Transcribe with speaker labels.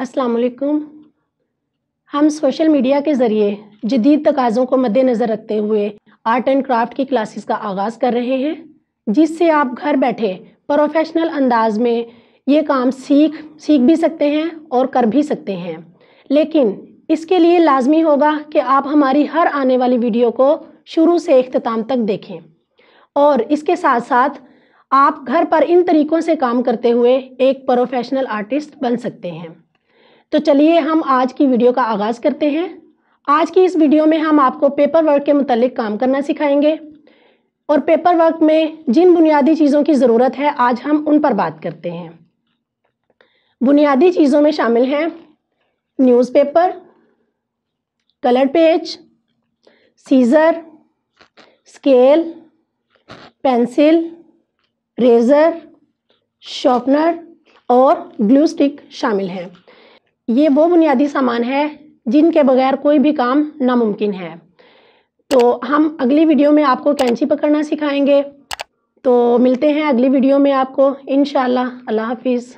Speaker 1: अस्सलाम वालेकुम हम सोशल मीडिया के ज़रिए जदीद तकाज़ों को मद्देनज़र रखते हुए आर्ट एंड क्राफ्ट की क्लासेस का आगाज़ कर रहे हैं जिससे आप घर बैठे प्रोफेशनल अंदाज में ये काम सीख सीख भी सकते हैं और कर भी सकते हैं लेकिन इसके लिए लाजमी होगा कि आप हमारी हर आने वाली वीडियो को शुरू से अख्ताम तक देखें और इसके साथ साथ आप घर पर इन तरीक़ों से काम करते हुए एक प्रोफेशनल आर्टिस्ट बन सकते हैं तो चलिए हम आज की वीडियो का आगाज़ करते हैं आज की इस वीडियो में हम आपको पेपर वर्क के मतलब काम करना सिखाएंगे और पेपर वर्क में जिन बुनियादी चीज़ों की ज़रूरत है आज हम उन पर बात करते हैं बुनियादी चीज़ों में शामिल हैं newspaper colour page scissor scale pencil eraser sharpener और ग्लू स्टिक शामिल हैं ये वो बुनियादी सामान है जिनके बगैर कोई भी काम नामुमकिन है तो हम अगली वीडियो में आपको कैंची पकड़ना सिखाएंगे तो मिलते हैं अगली वीडियो में आपको इन अल्लाह हाफिज़